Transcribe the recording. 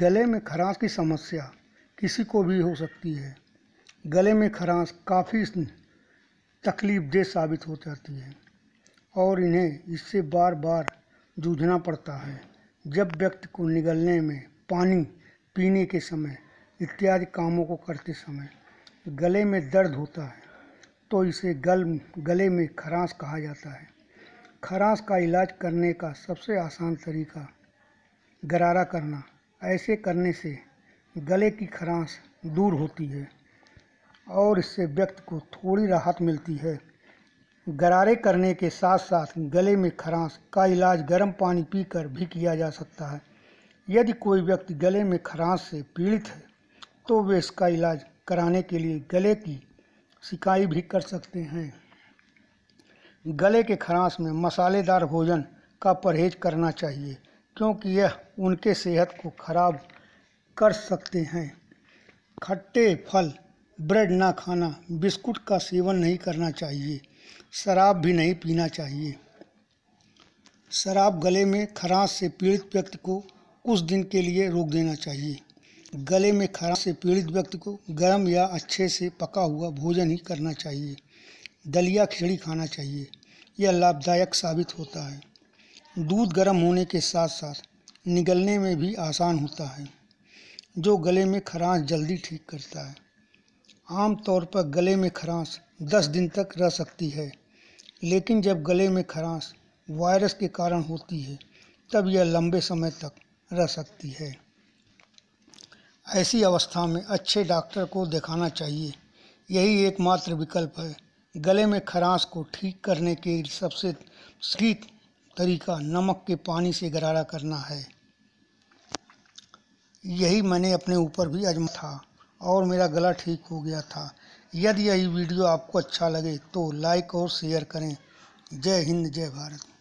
गले में खराश की समस्या किसी को भी हो सकती है गले में खराश काफ़ी तकलीफ देह साबित हो जाती है और इन्हें इससे बार बार जूझना पड़ता है जब व्यक्ति को निगलने में पानी पीने के समय इत्यादि कामों को करते समय गले में दर्द होता है तो इसे गल गले में खराश कहा जाता है खराश का इलाज करने का सबसे आसान तरीका गरारा करना ऐसे करने से गले की खराश दूर होती है और इससे व्यक्ति को थोड़ी राहत मिलती है गरारे करने के साथ साथ गले में खराश का इलाज गर्म पानी पीकर भी किया जा सकता है यदि कोई व्यक्ति गले में खराश से पीड़ित है तो वे इसका इलाज कराने के लिए गले की सिकाई भी कर सकते हैं गले के खराश में मसालेदार भोजन का परहेज करना चाहिए क्योंकि यह उनके सेहत को खराब कर सकते हैं खट्टे फल ब्रेड ना खाना बिस्कुट का सेवन नहीं करना चाहिए शराब भी नहीं पीना चाहिए शराब गले में खराश से पीड़ित व्यक्ति को कुछ दिन के लिए रोक देना चाहिए गले में खराश से पीड़ित व्यक्ति को गर्म या अच्छे से पका हुआ भोजन ही करना चाहिए दलिया खिचड़ी खाना चाहिए यह लाभदायक साबित होता है दूध गर्म होने के साथ साथ निगलने में भी आसान होता है जो गले में खराश जल्दी ठीक करता है आमतौर पर गले में खराश दस दिन तक रह सकती है लेकिन जब गले में खराश वायरस के कारण होती है तब यह लंबे समय तक रह सकती है ऐसी अवस्था में अच्छे डॉक्टर को दिखाना चाहिए यही एकमात्र विकल्प है गले में खराश को ठीक करने के सबसे सीख तरीका नमक के पानी से गरारा करना है यही मैंने अपने ऊपर भी आजमा था और मेरा गला ठीक हो गया था यदि यही वीडियो आपको अच्छा लगे तो लाइक और शेयर करें जय हिंद जय भारत